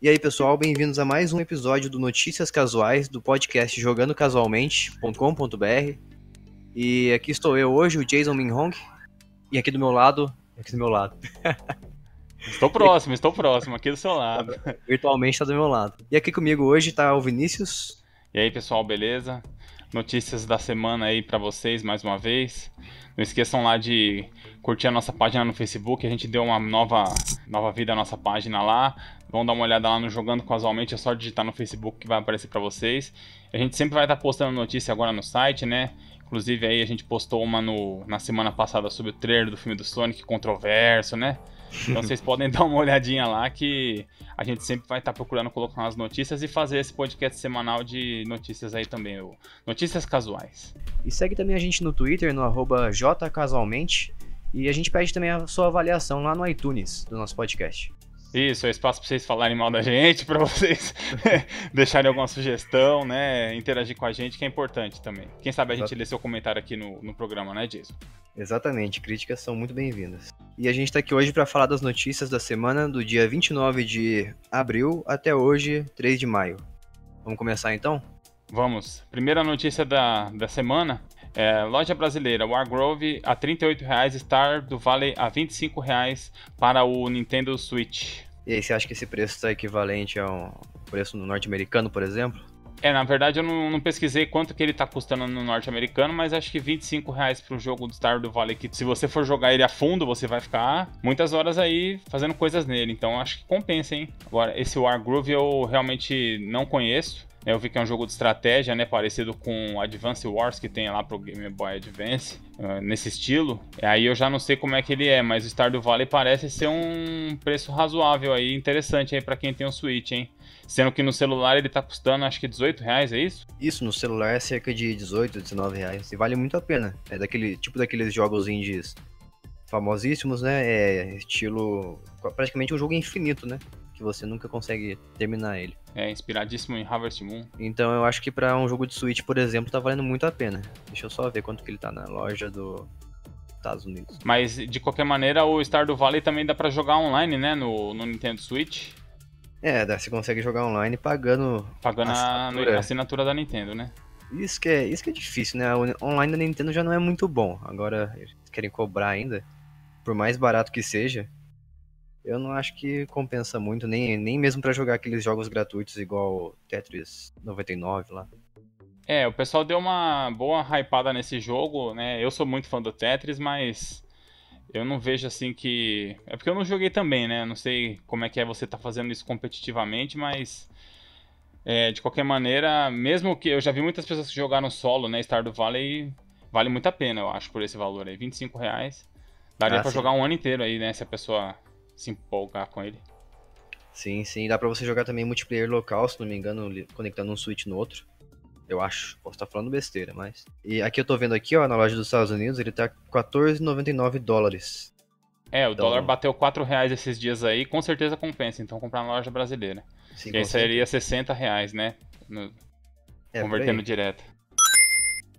E aí, pessoal, bem-vindos a mais um episódio do Notícias Casuais do podcast Jogando Casualmente.com.br. E aqui estou eu hoje, o Jason Minhong, e aqui do meu lado, aqui do meu lado. Estou próximo, estou próximo, aqui do seu lado. Virtualmente está do meu lado. E aqui comigo hoje está o Vinícius. E aí, pessoal, beleza? Notícias da semana aí para vocês mais uma vez. Não esqueçam lá de curtir a nossa página no Facebook, a gente deu uma nova, nova vida à nossa página lá Vão dar uma olhada lá no Jogando Casualmente, é só digitar no Facebook que vai aparecer para vocês. A gente sempre vai estar tá postando notícia agora no site, né? Inclusive aí a gente postou uma no, na semana passada sobre o trailer do filme do Sonic, controverso, né? Então vocês podem dar uma olhadinha lá que a gente sempre vai estar tá procurando colocar umas notícias e fazer esse podcast semanal de notícias aí também, notícias casuais. E segue também a gente no Twitter, no jcasualmente, e a gente pede também a sua avaliação lá no iTunes do nosso podcast. Isso, é espaço para vocês falarem mal da gente, para vocês deixarem alguma sugestão, né? Interagir com a gente, que é importante também. Quem sabe a gente Exato. lê seu comentário aqui no, no programa, né, Jason? Exatamente, críticas são muito bem-vindas. E a gente está aqui hoje para falar das notícias da semana do dia 29 de abril até hoje, 3 de maio. Vamos começar então? Vamos. Primeira notícia da, da semana é, loja brasileira, Wargrove a R$ 38,00, Star do Vale a R$ 25,00 para o Nintendo Switch. E aí, você acha que esse preço está equivalente ao preço no norte-americano, por exemplo? É, na verdade eu não, não, pesquisei quanto que ele tá custando no norte-americano, mas acho que 25 reais pro jogo do Star do Vale, que se você for jogar ele a fundo, você vai ficar muitas horas aí fazendo coisas nele, então acho que compensa, hein? Agora, esse Wargroove eu realmente não conheço, eu vi que é um jogo de estratégia, né? Parecido com Advance Wars que tem lá pro Game Boy Advance, eh, nesse estilo. Aí eu já não sei como é que ele é, mas o Stardew Valley parece ser um preço razoável aí, interessante aí para quem tem um Switch, hein? Sendo que no celular ele tá custando acho que 18 reais, é isso? Isso, no celular é cerca de 18, 19 reais. E vale muito a pena. É daquele tipo daqueles jogos indies famosíssimos, né? É estilo. Praticamente um jogo infinito, né? que você nunca consegue terminar ele. É, inspiradíssimo em Harvest Moon. Então eu acho que para um jogo de Switch, por exemplo, tá valendo muito a pena. Deixa eu só ver quanto que ele tá na loja do Estados Unidos. Mas de qualquer maneira, o Star do Valley também dá para jogar online, né, no, no Nintendo Switch. É, você consegue jogar online pagando pagando a assinatura. a assinatura da Nintendo, né? Isso que é, isso que é difícil, né? O online da Nintendo já não é muito bom. Agora eles querem cobrar ainda, por mais barato que seja eu não acho que compensa muito, nem, nem mesmo para jogar aqueles jogos gratuitos igual Tetris 99 lá. É, o pessoal deu uma boa hypada nesse jogo, né? Eu sou muito fã do Tetris, mas eu não vejo assim que. É porque eu não joguei também, né? Não sei como é que é você tá fazendo isso competitivamente, mas. É, de qualquer maneira, mesmo que. Eu já vi muitas pessoas que jogaram solo, né? Star do Valley vale muito a pena, eu acho, por esse valor aí. 25 reais. Daria ah, pra jogar um ano inteiro aí, né? Se a pessoa se empolgar com ele. Sim, sim. Dá pra você jogar também multiplayer local, se não me engano, conectando um Switch no outro. Eu acho. Posso estar tá falando besteira, mas. E aqui eu tô vendo aqui, ó, na loja dos Estados Unidos, ele tá 14,99 dólares. É, o então... dólar bateu 4 reais esses dias aí, com certeza compensa, então comprar na loja brasileira. Sim, e aí seria 60 reais, né? No... É, Convertendo direto.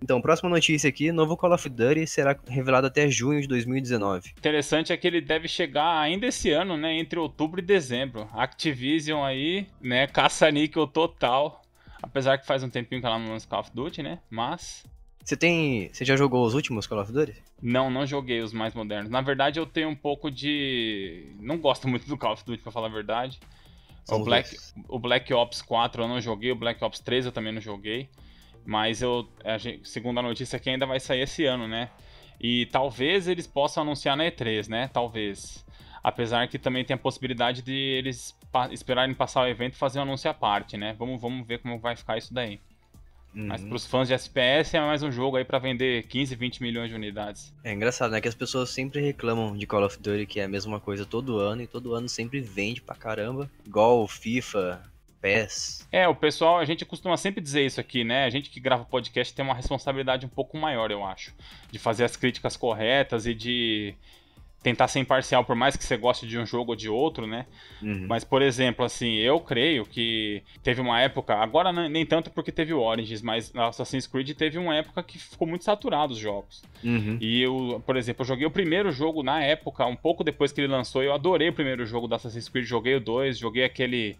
Então, próxima notícia aqui: novo Call of Duty será revelado até junho de 2019. Interessante é que ele deve chegar ainda esse ano, né? Entre outubro e dezembro. Activision aí, né? Caça-níquel total. Apesar que faz um tempinho que ela não lança Call of Duty, né? Mas. Você tem. Você já jogou os últimos Call of Duty? Não, não joguei os mais modernos. Na verdade, eu tenho um pouco de. Não gosto muito do Call of Duty, pra falar a verdade. o Black, o Black Ops 4 eu não joguei, o Black Ops 3 eu também não joguei. Mas eu, a gente, segundo a notícia que ainda vai sair esse ano, né? E talvez eles possam anunciar na E3, né? Talvez. Apesar que também tem a possibilidade de eles pa esperarem passar o evento e fazer um anúncio à parte, né? Vamos, vamos ver como vai ficar isso daí. Uhum. Mas para os fãs de SPS é mais um jogo aí para vender 15, 20 milhões de unidades. É engraçado, né? Que as pessoas sempre reclamam de Call of Duty, que é a mesma coisa todo ano, e todo ano sempre vende pra caramba. Igual FIFA, pés. É, o pessoal, a gente costuma sempre dizer isso aqui, né? A gente que grava podcast tem uma responsabilidade um pouco maior, eu acho, de fazer as críticas corretas e de tentar ser imparcial, por mais que você goste de um jogo ou de outro, né? Uhum. Mas, por exemplo, assim, eu creio que teve uma época, agora nem tanto porque teve o Origins, mas Assassin's Creed teve uma época que ficou muito saturado os jogos. Uhum. E eu, por exemplo, eu joguei o primeiro jogo na época, um pouco depois que ele lançou, eu adorei o primeiro jogo do Assassin's Creed, joguei o 2, joguei aquele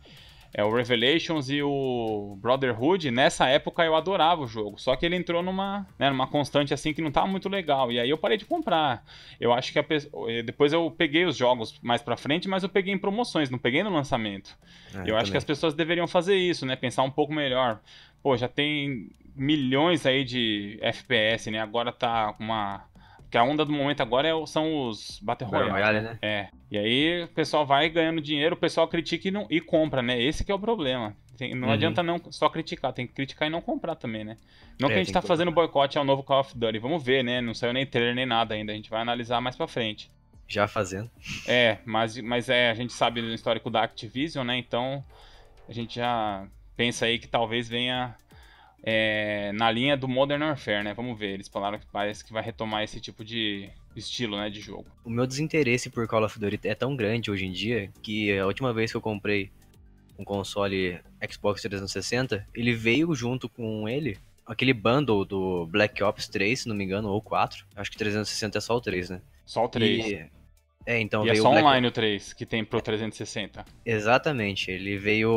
é o Revelations e o Brotherhood, nessa época eu adorava o jogo. Só que ele entrou numa, né, numa constante assim que não tava tá muito legal. E aí eu parei de comprar. Eu acho que a, eh, depois eu peguei os jogos mais pra frente, mas eu peguei em promoções, não peguei no lançamento. É, eu, acho que as pessoas deveriam fazer isso, né? Pensar um pouco melhor. Pô, já tem milhões aí de FPS, né? Agora tá uma que a onda do momento agora é, são os Battle Royale. Royale né? É. E aí o pessoal vai ganhando dinheiro, o pessoal critica e, não, e compra, né? Esse que é o problema. Tem, não uhum. adianta não só criticar, tem que criticar e não comprar também, né? Não é, que a gente tá fazendo boicote ao novo Call of Duty. Vamos ver, né? Não saiu nem trailer nem nada ainda. A gente vai analisar mais pra frente. Já fazendo. É, mas, mas é, a gente sabe do histórico da Activision, né? Então a gente já pensa aí que talvez venha é, na linha do Modern Warfare, né? Vamos ver, eles falaram que parece que vai retomar esse tipo de estilo, né, de jogo. O meu desinteresse por Call of Duty é tão grande hoje em dia que a última vez que eu comprei um console Xbox 360, ele veio junto com ele aquele bundle do Black Ops 3, se não me engano, ou 4. Acho que 360 é só o 3, né? Só o 3. E... É, então e é só o Black... online o 3 que tem pro 360. Exatamente, ele veio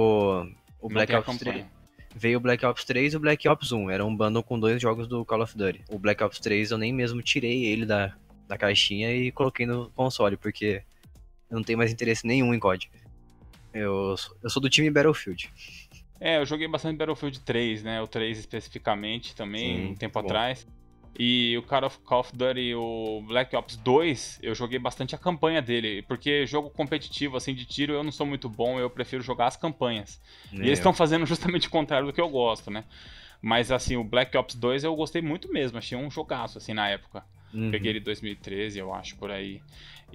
o Black Ops 3 veio o Black Ops 3 e o Black Ops 1. Era um bundle com dois jogos do Call of Duty. O Black Ops 3 eu nem mesmo tirei ele da, da caixinha e coloquei no console, porque eu não tenho mais interesse nenhum em COD. Eu, eu sou do time Battlefield. É, eu joguei bastante Battlefield 3, né? O 3 especificamente também, Sim, um tempo bom. atrás. E o Call of, Call of Duty, o Black Ops 2, eu joguei bastante a campanha dele, porque jogo competitivo, assim, de tiro, eu não sou muito bom, eu prefiro jogar as campanhas. E eles estão é. fazendo justamente o contrário do que eu gosto, né? Mas, assim, o Black Ops 2 eu gostei muito mesmo, achei um jogaço, assim, na época. Uhum. Peguei ele em 2013, eu acho, por aí.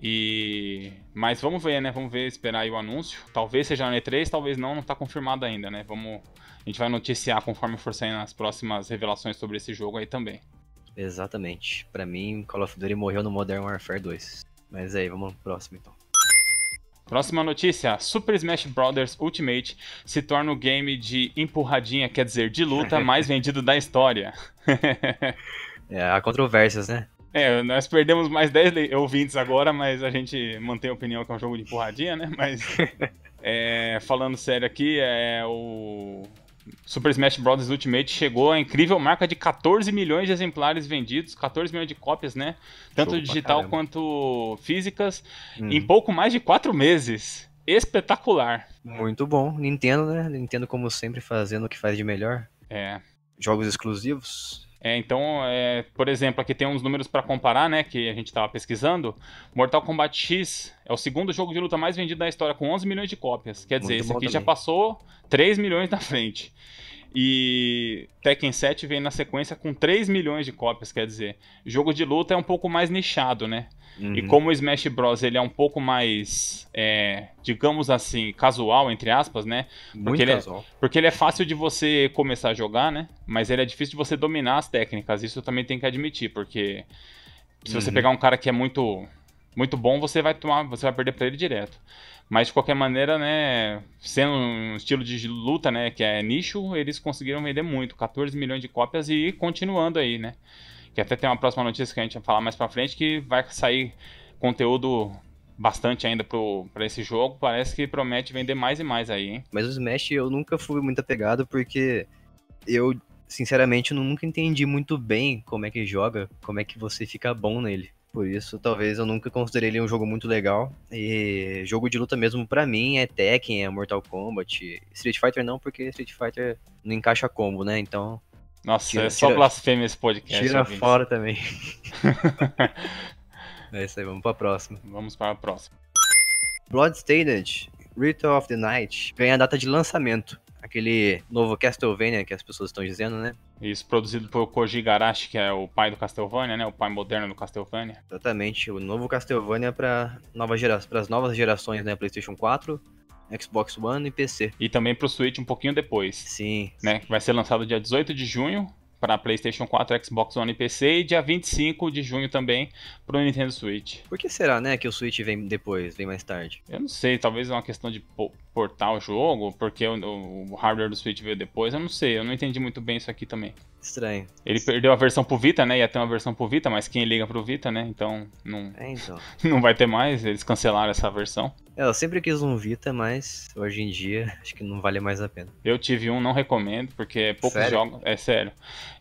E. Mas vamos ver, né? Vamos ver, esperar aí o anúncio. Talvez seja na E3, talvez não, não tá confirmado ainda, né? Vamos. A gente vai noticiar conforme for saindo as próximas revelações sobre esse jogo aí também. Exatamente. Para mim, Call of Duty morreu no Modern Warfare 2. Mas aí, vamos pro próximo então. Próxima notícia: Super Smash Bros. Ultimate se torna o game de empurradinha, quer dizer, de luta, mais vendido da história. é, há controvérsias, né? É, nós perdemos mais 10 ouvintes agora, mas a gente mantém a opinião que é um jogo de empurradinha, né? Mas, é, falando sério aqui, é o Super Smash Bros. Ultimate chegou à incrível marca de 14 milhões de exemplares vendidos, 14 milhões de cópias, né? Tanto Show digital quanto físicas, hum. em uhum. pouco mais de 4 meses. Espetacular. Muito bom. Nintendo, né? Nintendo, como sempre, fazendo o que faz de melhor. É. Jogos exclusivos. É, então, é, por exemplo, aqui tem uns números para comparar, né, que a gente estava pesquisando. Mortal Kombat X é o segundo jogo de luta mais vendido da história, com 11 milhões de cópias. Quer dizer, Muito esse aqui também. já passou 3 milhões na frente. E Tekken 7 vem na sequência com 3 milhões de cópias, quer dizer, jogo de luta é um pouco mais nichado, né? Uhum. E como o Smash Bros ele é um pouco mais, é, digamos assim, casual, entre aspas, né? Porque Muito ele é- casual. É, porque ele é fácil de você começar a jogar, né? Mas ele é difícil de você dominar as técnicas, isso eu também tem que admitir, porque se você uhum. pegar um cara que é muito muito bom, você vai tomar, você vai perder para ele direto. Mas de qualquer maneira, né, sendo um estilo de luta, né, que é nicho, eles conseguiram vender muito, 14 milhões de cópias e continuando aí, né? Que até tem uma próxima notícia que a gente vai falar mais para frente que vai sair conteúdo bastante ainda para esse jogo, parece que promete vender mais e mais aí, hein? Mas o Smash eu nunca fui muito apegado porque eu, sinceramente, nunca entendi muito bem como é que joga, como é que você fica bom nele. Por isso, talvez eu nunca considerei ele um jogo muito legal. E jogo de luta mesmo para mim é Tekken, é Mortal Kombat. Street Fighter não, porque Street Fighter não encaixa combo, né? Então. Nossa, tira, é só tira, blasfêmia esse podcast. Tira ouvintes. fora também. é isso aí, vamos pra próxima. Vamos para a próxima. Bloodstained Ritual of the Night ganha a data de lançamento. Aquele novo Castlevania que as pessoas estão dizendo, né? Isso produzido por Koji Garashi, que é o pai do Castlevania, né? O pai moderno do Castlevania. Exatamente, o novo Castlevania para nova para as novas gerações, né? PlayStation 4, Xbox One e PC. E também pro Switch um pouquinho depois. Sim. Né? Vai ser lançado dia 18 de junho para PlayStation 4, Xbox One e PC e dia 25 de junho também para o Nintendo Switch. Por que será, né, que o Switch vem depois, vem mais tarde? Eu não sei, talvez é uma questão de portar o jogo, porque o, o, hardware do Switch veio depois, eu não sei, eu não entendi muito bem isso aqui também. Estranho. Ele perdeu a versão pro Vita, né? Ia ter uma versão pro Vita, mas quem liga pro Vita, né? Então não, é, então. não vai ter mais, eles cancelaram essa versão. É, eu sempre quis um Vita, mas hoje em dia acho que não vale mais a pena. Eu tive um, não recomendo, porque é poucos sério? jogos. É sério.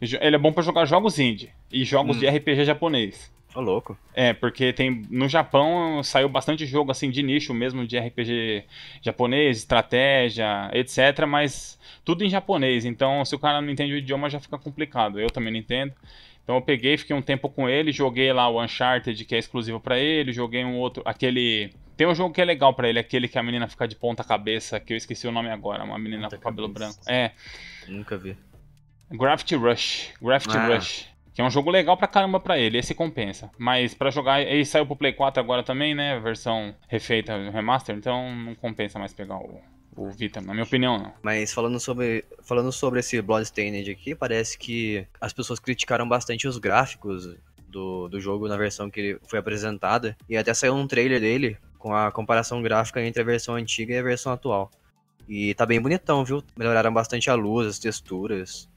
Ele é bom para jogar jogos indie e jogos hum. de RPG japonês louco. É, porque tem no Japão saiu bastante jogo assim de nicho mesmo de RPG japonês, estratégia, etc, mas tudo em japonês. Então, se o cara não entende o idioma já fica complicado. Eu também não entendo. Então eu peguei, fiquei um tempo com ele, joguei lá o Uncharted, que é exclusivo para ele, joguei um outro, aquele tem um jogo que é legal para ele, aquele que a menina fica de ponta cabeça, que eu esqueci o nome agora, uma menina ponta com cabelo branco. É. Nunca vi. Graft Rush. Graffiti ah, Rush. Que é um jogo legal pra caramba pra ele, esse compensa. Mas pra jogar, ele saiu pro Play 4 agora também, né? Versão refeita, remaster, então não compensa mais pegar o, o Vita, na minha opinião, não. Mas falando sobre, falando sobre esse Bloodstained aqui, parece que as pessoas criticaram bastante os gráficos do, do jogo na versão que foi apresentada. E até saiu um trailer dele com a comparação gráfica entre a versão antiga e a versão atual. E tá bem bonitão, viu? Melhoraram bastante a luz, as texturas.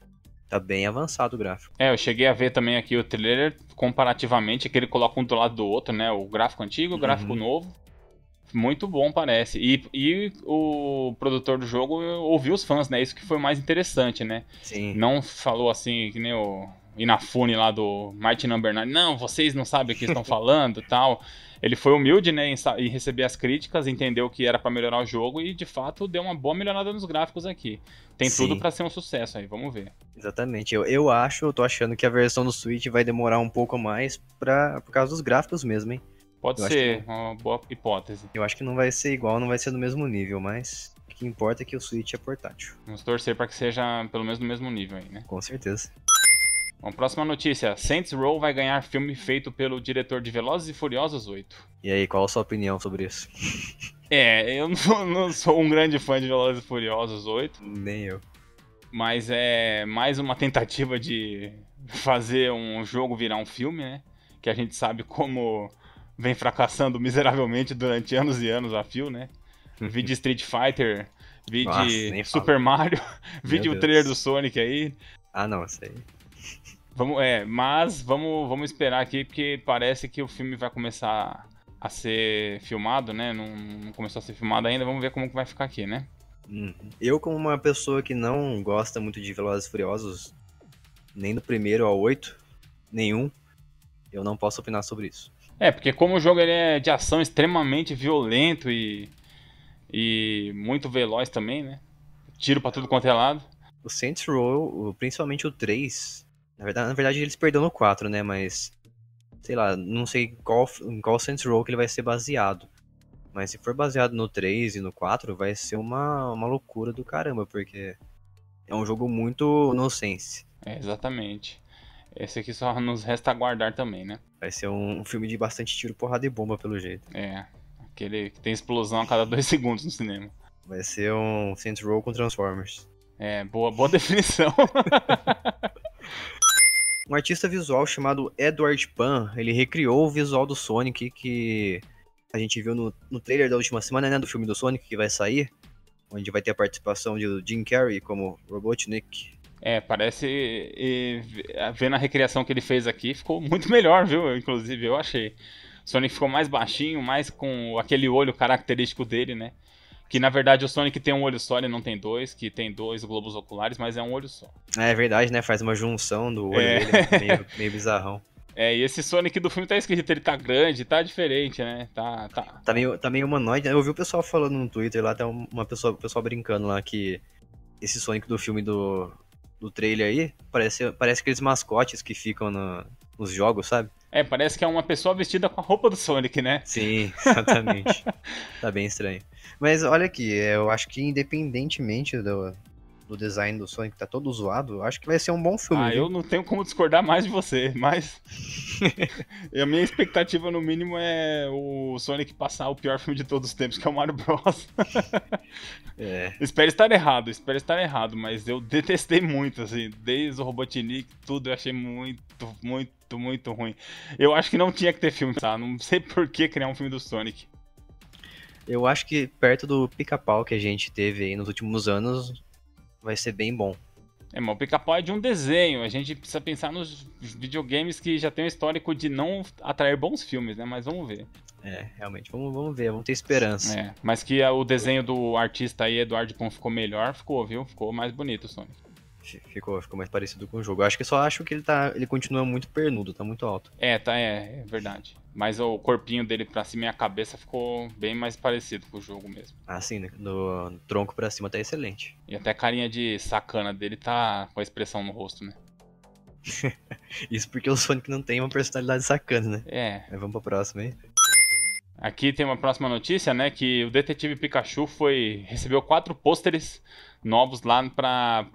Tá bem avançado o gráfico. É, eu cheguei a ver também aqui o trailer comparativamente, que ele coloca um do lado do outro, né? O gráfico antigo, o gráfico uhum. novo. Muito bom, parece. E, e o produtor do jogo ouviu os fãs, né? Isso que foi mais interessante, né? Sim. Não falou assim, que nem o Inafune lá do Martin Number 9. Não, vocês não sabem o que estão falando tal ele foi humilde, né, em, em receber as críticas, entendeu que era para melhorar o jogo e de fato deu uma boa melhorada nos gráficos aqui. Tem Sim. tudo para ser um sucesso aí, vamos ver. Exatamente. Eu, eu acho, eu tô achando que a versão do Switch vai demorar um pouco mais pra, por causa dos gráficos mesmo, hein? Pode eu ser, que... uma boa hipótese. Eu acho que não vai ser igual, não vai ser do mesmo nível, mas o que importa é que o Switch é portátil. Vamos torcer para que seja pelo menos no mesmo nível aí, né? Com certeza. Bom, próxima notícia. Saints Row vai ganhar filme feito pelo diretor de Velozes e Furiosos 8. E aí, qual a sua opinião sobre isso? é, eu não, não, sou um grande fã de Velozes e Furiosos 8. Nem eu. Mas é mais uma tentativa de fazer um jogo virar um filme, né? Que a gente sabe como vem fracassando miseravelmente durante anos e anos a fio, né? Vi de Street Fighter, vi de Super falo. Mario, vi de o trailer do Sonic aí. Ah, não, sei. Vamos, é, mas vamos, vamos esperar aqui, porque parece que o filme vai começar a ser filmado, né? Não, não começou a ser filmado ainda, vamos ver como que vai ficar aqui, né? Uhum. Eu, como uma pessoa que não gosta muito de Velozes e Furiosos, nem do primeiro ao oito, nenhum, eu não posso opinar sobre isso. É, porque como o jogo ele é de ação extremamente violento e, e muito veloz também, né? Tiro para tudo quanto é lado. O Saints Row, principalmente o 3, na verdade, na verdade eles perderam no 4, né? Mas. Sei lá, não sei qual, em qual Saints Row que ele vai ser baseado. Mas se for baseado no 3 e no 4, vai ser uma, uma loucura do caramba, porque é um jogo muito nonsense. É, exatamente. Esse aqui só nos resta aguardar também, né? Vai ser um filme de bastante tiro, porrada e bomba, pelo jeito. É, aquele que tem explosão a cada dois segundos no cinema. Vai ser um Saints Row com Transformers. É, boa, boa definição. um artista visual chamado Edward Pan, ele recriou o visual do Sonic que a gente viu no, no trailer da última semana, né, do filme do Sonic que vai sair, onde vai ter a participação de Jim Carrey como Robotnik. É, parece. E, vendo a recriação que ele fez aqui, ficou muito melhor, viu? Inclusive, eu achei. O Sonic ficou mais baixinho, mais com aquele olho característico dele, né? Que na verdade o Sonic tem um olho só, ele não tem dois, que tem dois globos oculares, mas é um olho só. É, é verdade, né? Faz uma junção do olho é. dele, né? meio, meio bizarrão. É, e esse Sonic do filme tá esquisito, ele tá grande, tá diferente, né? Tá, tá... tá, meio, tá meio humanoide. Né? Eu vi o pessoal falando no Twitter lá, até tá uma pessoa, pessoal brincando lá que esse Sonic do filme do, do trailer aí parece, parece aqueles mascotes que ficam no, nos jogos, sabe? É, parece que é uma pessoa vestida com a roupa do Sonic, né? Sim, exatamente. tá bem estranho. Mas olha aqui, eu acho que independentemente do, do design do Sonic, tá todo zoado, eu acho que vai ser um bom filme. Ah, viu? eu não tenho como discordar mais de você, mas. a minha expectativa, no mínimo, é o Sonic passar o pior filme de todos os tempos, que é o Mario Bros. é. Espero estar errado, espero estar errado, mas eu detestei muito, assim, desde o Robotnik, tudo eu achei muito, muito muito, muito ruim. Eu acho que não tinha que ter filme, tá? Não sei por que criar um filme do Sonic. Eu acho que perto do pica-pau que a gente teve aí nos últimos anos, vai ser bem bom. É, mas o pica-pau é de um desenho. A gente precisa pensar nos videogames que já tem um histórico de não atrair bons filmes, né? Mas vamos ver. É, realmente, vamos, vamos ver, vamos ter esperança. É, mas que o desenho do artista aí, Eduardo Pão, ficou melhor, ficou, viu? Ficou mais bonito o Sonic. Ficou, ficou mais parecido com o jogo. Eu acho que só acho que ele tá. Ele continua muito pernudo, tá muito alto. É, tá, é, é verdade. Mas o corpinho dele pra cima e a cabeça ficou bem mais parecido com o jogo mesmo. Ah, sim, né? do, tronco pra cima tá excelente. E até a carinha de sacana dele tá com a expressão no rosto, né? Isso porque o Sonic não tem uma personalidade sacana, né? É. Mas vamos pra próxima aí. Aqui tem uma próxima notícia, né? Que o detetive Pikachu foi recebeu quatro pôsteres novos lá para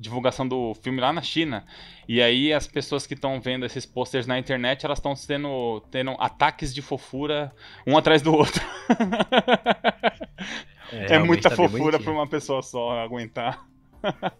divulgação do filme lá na China. E aí as pessoas que estão vendo esses posters na internet, elas estão tendo, tendo ataques de fofura um atrás do outro. É, é muita tá fofura para uma pessoa só aguentar.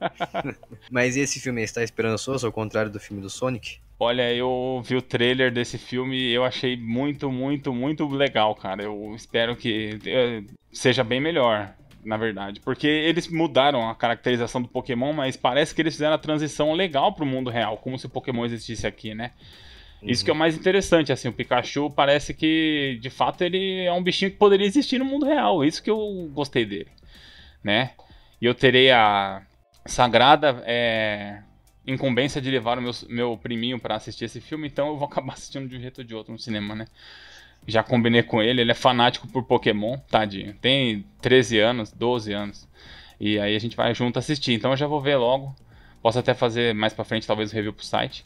Mas esse filme está esperançoso, ao contrário do filme do Sonic? Olha, eu vi o trailer desse filme e eu achei muito, muito, muito legal, cara. Eu espero que eh, seja bem melhor na verdade. Porque eles mudaram a caracterização do Pokémon, mas parece que eles fizeram a transição legal pro mundo real, como se o Pokémon existisse aqui, né? Uhum. Isso que é o uhum. mais interessante, assim, o Pikachu parece que, de fato, ele é um bichinho que poderia existir no mundo real. Isso que eu gostei dele, né? E eu terei a sagrada é, incumbência de levar o meu, meu priminho para assistir esse filme, então eu vou acabar assistindo de um jeito ou de outro no cinema, né? Já combinei com ele, ele é fanático por Pokémon, tadinho. Tem 13 anos, 12 anos. E aí a gente vai junto assistir. Então eu já vou ver logo. Posso até fazer mais pra frente, talvez, o um review pro site.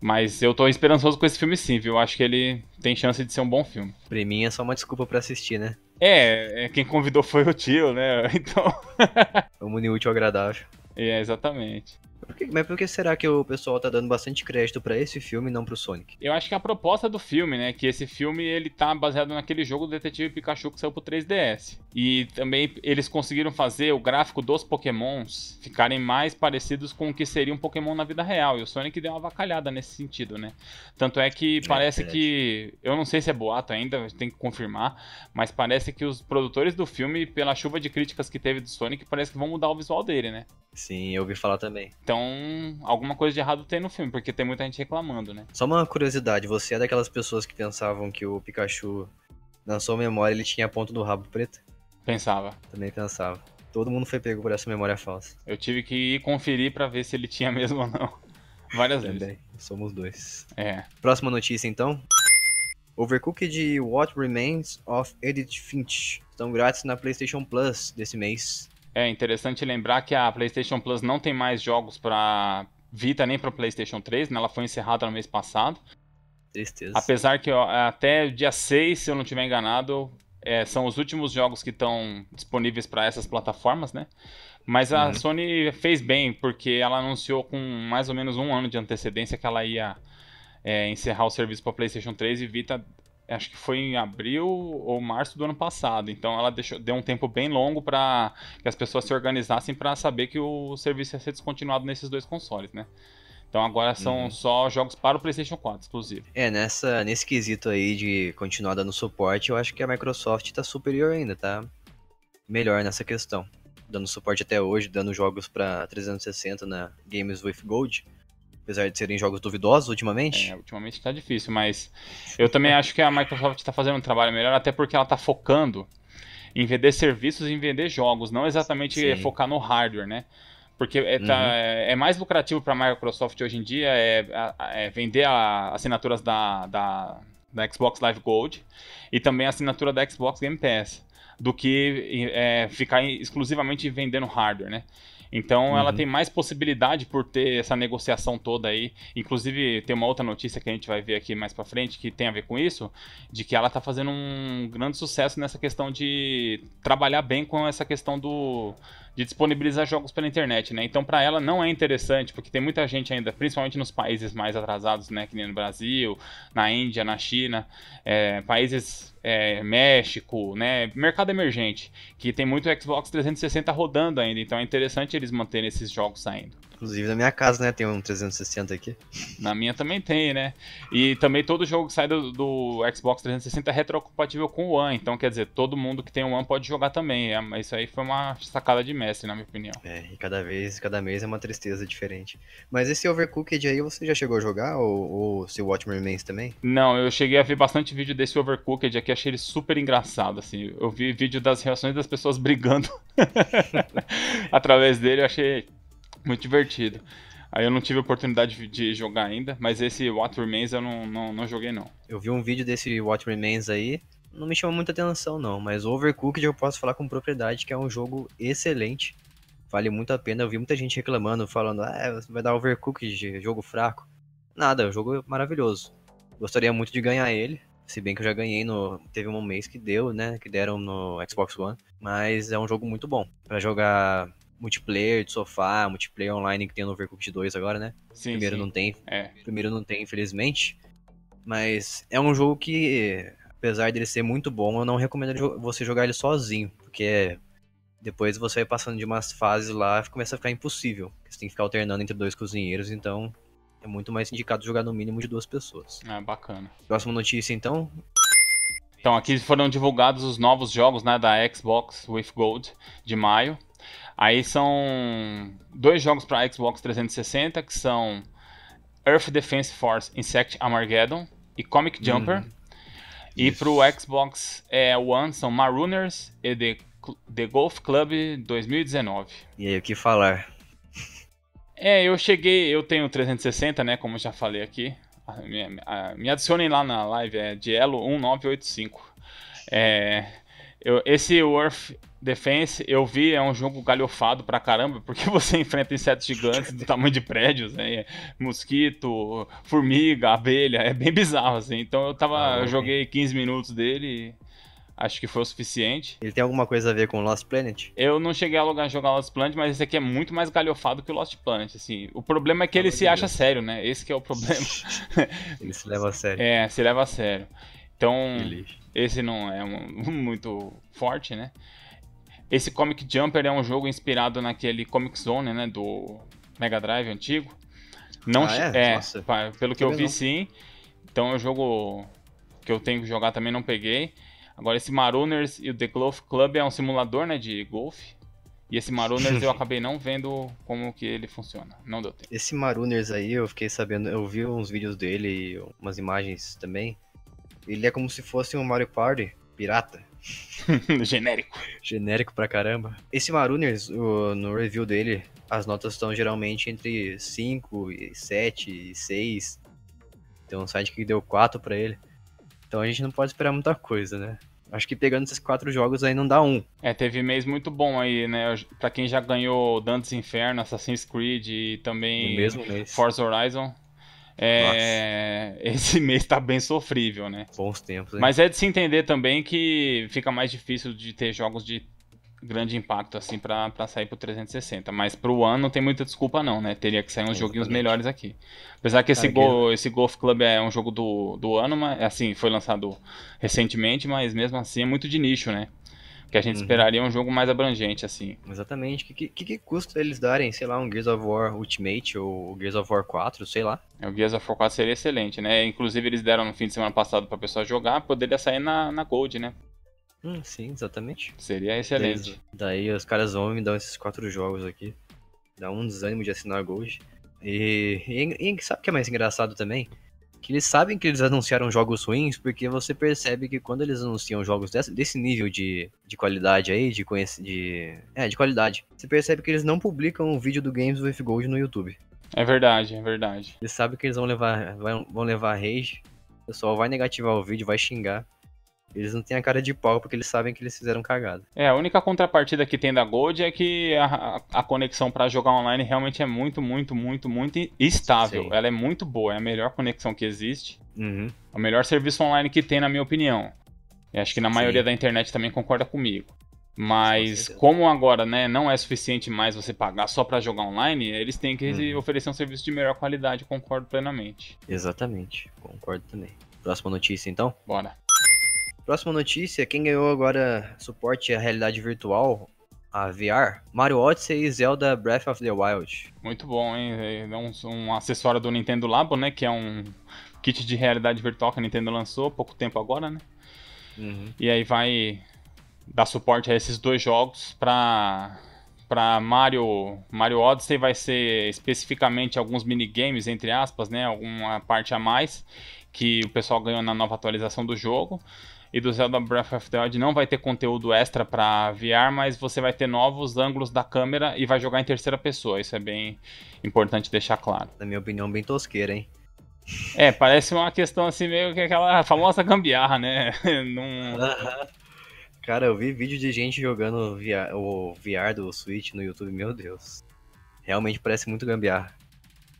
Mas eu tô esperançoso com esse filme sim, viu? Acho que ele tem chance de ser um bom filme. Pra mim é só uma desculpa para assistir, né? É, é, quem convidou foi o tio, né? Então. é um útil agradável. É, exatamente por que, mas por que será que o pessoal tá dando bastante crédito para esse filme e não pro Sonic? Eu acho que é a proposta do filme, né? Que esse filme ele tá baseado naquele jogo do Detetive Pikachu que saiu pro 3DS. E também eles conseguiram fazer o gráfico dos Pokémons ficarem mais parecidos com o que seria um Pokémon na vida real. E o Sonic deu uma avacalhada nesse sentido, né? Tanto é que é parece é que. Eu não sei se é boato ainda, tem que confirmar. Mas parece que os produtores do filme, pela chuva de críticas que teve do Sonic, parece que vão mudar o visual dele, né? Sim, eu ouvi falar também. Então então, alguma coisa de errado tem no filme, porque tem muita gente reclamando, né? Só uma curiosidade, você é daquelas pessoas que pensavam que o Pikachu, na sua memória, ele tinha a ponta do rabo preto? Pensava. Também pensava. Todo mundo foi pego por essa memória falsa. Eu tive que ir conferir para ver se ele tinha mesmo ou não. Várias Também. vezes. Somos dois. É. Próxima notícia, então. Overcooked What Remains of Edith Finch estão grátis na PlayStation Plus desse mês. É interessante lembrar que a PlayStation Plus não tem mais jogos para Vita nem para PlayStation 3, né? ela foi encerrada no mês passado. Tristeza. Apesar que ó, até dia 6, se eu não estiver enganado, é, são os últimos jogos que estão disponíveis para essas plataformas, né? Mas a uhum. Sony fez bem, porque ela anunciou com mais ou menos um ano de antecedência que ela ia é, encerrar o serviço para PlayStation 3 e Vita acho que foi em abril ou março do ano passado. Então ela deixou, deu um tempo bem longo para que as pessoas se organizassem para saber que o serviço ia ser descontinuado nesses dois consoles, né? Então agora são uhum. só jogos para o PlayStation 4 exclusivo. É, nessa, nesse quesito aí de continuar dando suporte, eu acho que a Microsoft está superior ainda, tá? Melhor nessa questão. Dando suporte até hoje, dando jogos para 360 na Games with Gold apesar de serem jogos duvidosos ultimamente. É, ultimamente está difícil, mas eu também acho que a Microsoft está fazendo um trabalho melhor, até porque ela está focando em vender serviços e em vender jogos, não exatamente Sim. focar no hardware, né? Porque é, tá, uhum. é, mais lucrativo para a Microsoft hoje em dia é, é vender a, assinaturas da, da, da Xbox Live Gold e também a assinatura da Xbox Game Pass do que é, ficar exclusivamente vendendo hardware, né? Então uhum. ela tem mais possibilidade por ter essa negociação toda aí. Inclusive, tem uma outra notícia que a gente vai ver aqui mais pra frente que tem a ver com isso, de que ela tá fazendo um grande sucesso nessa questão de trabalhar bem com essa questão do de disponibilizar jogos pela internet, né? Então para ela não é interessante, porque tem muita gente ainda, principalmente nos países mais atrasados, né? Que nem no Brasil, na Índia, na China, é, países é, México, né? Mercado emergente, que tem muito Xbox 360 rodando ainda, então é interessante eles manterem esses jogos saindo. Inclusive na minha casa, né? Tem um 360 aqui. Na minha também tem, né? E também todo jogo que sai do, do Xbox 360 é retrocompatível com o One. Então, quer dizer, todo mundo que tem o One pode jogar também. É, isso aí foi uma sacada de mestre, na minha opinião. É, e cada vez, cada mês é uma tristeza diferente. Mas esse Overcooked aí, você já chegou a jogar? Ou, ou se o Watchmen Remains também? Não, eu cheguei a ver bastante vídeo desse Overcooked aqui, achei ele super engraçado, assim. Eu vi vídeo das reações das pessoas brigando através dele, eu achei muito divertido. Aí eu não tive oportunidade de jogar ainda, mas esse What Remains eu não, não, não joguei não. Eu vi um vídeo desse What Remains aí, não me chamou muita atenção não, mas Overcooked eu posso falar com propriedade que é um jogo excelente. Vale muito a pena, eu vi muita gente reclamando, falando, ah, vai dar Overcooked, jogo fraco. Nada, é um jogo maravilhoso. Gostaria muito de ganhar ele, se bem que eu já ganhei no. Teve um mês que deu, né? Que deram no Xbox One. Mas é um jogo muito bom. para jogar multiplayer de sofá, multiplayer online que tem no Overcooked 2 agora, né? Sim, Primeiro sim. não tem. É. Primeiro não tem, infelizmente. Mas é um jogo que, apesar dele ser muito bom, eu não recomendo você jogar ele sozinho, porque depois você vai passando de umas fases lá e começa a ficar impossível. Você tem que ficar alternando entre dois cozinheiros, então é muito mais indicado jogar no mínimo de duas pessoas. Ah, bacana. Próxima notícia então. Então, aqui foram divulgados os novos jogos né, da Xbox with Gold de maio. Aí são dois jogos para Xbox 360 que são Earth Defense Force Insect Armageddon e Comic Jumper. Hum. E para o Xbox é, One são Marooners e The, The Golf Club 2019. E aí, o que falar? É, eu cheguei, eu tenho 360, né, como já falei aqui. Me, me adicionem lá na live, é Dielo1985. É, eu, esse Worth Defense eu vi, é um jogo galhofado pra caramba, porque você enfrenta insetos gigantes do tamanho de prédios, né? Mosquito, formiga, abelha, é bem bizarro, assim. Então eu tava. eu ah, joguei 15 minutos dele e acho que foi o suficiente. Ele tem alguma coisa a ver com Lost Planet? Eu não cheguei a jogar, jogar Lost Planet, mas esse aqui é muito mais galhofado que o Lost Planet, assim. O problema é que tá ele se acha né? sério, né? Esse que é o problema. ele se leva a sério. É, se leva a sério. Então, Beleza. esse não é um, muito forte, né? Esse Comic Jumper é um jogo inspirado naquele Comic Zone, né? Do Mega Drive antigo. Não ah, é? é pelo que eu vi, não. sim. Então é um jogo que eu tenho que jogar também, não peguei. Agora, esse Marooners e o The Golf Club é um simulador, né? De golfe. E esse Marooners eu acabei não vendo como que ele funciona. Não deu tempo. Esse Marooners aí, eu fiquei sabendo, eu vi uns vídeos dele, umas imagens também. Ele é como se fosse um Mario Party pirata. Genérico. Genérico pra caramba. Esse Marooners, o, no review dele, as notas estão geralmente entre 5 e 7 e 6. Tem um site que deu 4 para ele. Então a gente não pode esperar muita coisa, né? Acho que pegando esses quatro jogos aí não dá um. É, teve mês muito bom aí, né? Pra quem já ganhou Dantes Inferno, Assassin's Creed e também Forza Horizon. É, esse mês tá bem sofrível, né? Bons tempos, hein? Mas é de se entender também que fica mais difícil de ter jogos de grande impacto, assim, pra, pra sair pro 360. Mas pro ano não tem muita desculpa, não, né? Teria que sair uns Exatamente. joguinhos melhores aqui. Apesar que esse, Go, esse Golf Club é um jogo do, do ano, mas assim, foi lançado recentemente, mas mesmo assim é muito de nicho, né? Que a gente uhum. esperaria um jogo mais abrangente, assim. Exatamente. Que, que, que custa eles darem, sei lá, um Gears of War Ultimate ou Gears of War 4, sei lá. O Gears of War 4 é, seria excelente, né? Inclusive eles deram no fim de semana passado pra pessoa jogar, poderia sair na, na Gold, né? Hum, sim, exatamente. Seria excelente. Eles, daí os caras vão me dar esses quatro jogos aqui. Dá um desânimo de assinar Gold. E, e, e sabe o que é mais engraçado também? que eles sabem que eles anunciaram jogos ruins, porque você percebe que quando eles anunciam jogos desse, desse nível de, de qualidade aí, de conhece, de é, de qualidade, você percebe que eles não publicam o vídeo do Games with Gold no YouTube. É verdade, é verdade. Eles sabem que eles vão levar, vão levar rage, o pessoal vai negativar o vídeo, vai xingar. Eles não têm a cara de pau porque eles sabem que eles fizeram cagada. É, a única contrapartida que tem da Gold é que a, a conexão para jogar online realmente é muito, muito, muito, muito estável. Sim. Ela é muito boa, é a melhor conexão que existe. Uhum. É o melhor serviço online que tem, na minha opinião. E acho que na Sim. maioria da internet também concorda comigo. Mas como agora, né, não é suficiente mais você pagar só para jogar online, eles têm que uhum. oferecer um serviço de melhor qualidade, concordo plenamente. Exatamente, concordo também. Próxima notícia então? Bora. Próxima notícia, quem ganhou agora suporte à realidade virtual, a VR, Mario Odyssey e Zelda Breath of the Wild. Muito bom, hein? É um, um acessório do Nintendo Labo, né? Que é um kit de realidade virtual que a Nintendo lançou pouco tempo agora, né? Uhum. E aí vai dar suporte a esses dois jogos para para Mario Mario Odyssey vai ser especificamente alguns minigames entre aspas, né, alguma parte a mais que o pessoal ganhou na nova atualização do jogo e do Zelda Breath of the Wild não vai ter conteúdo extra para VR, mas você vai ter novos ângulos da câmera e vai jogar em terceira pessoa. Isso é bem importante deixar claro. Na minha opinião, bem tosqueira, hein? É, parece uma questão assim meio que aquela famosa gambiarra, né? Num... Cara, eu vi vídeo de gente jogando VR, o VR do Switch no YouTube, meu Deus. Realmente parece muito gambiarra.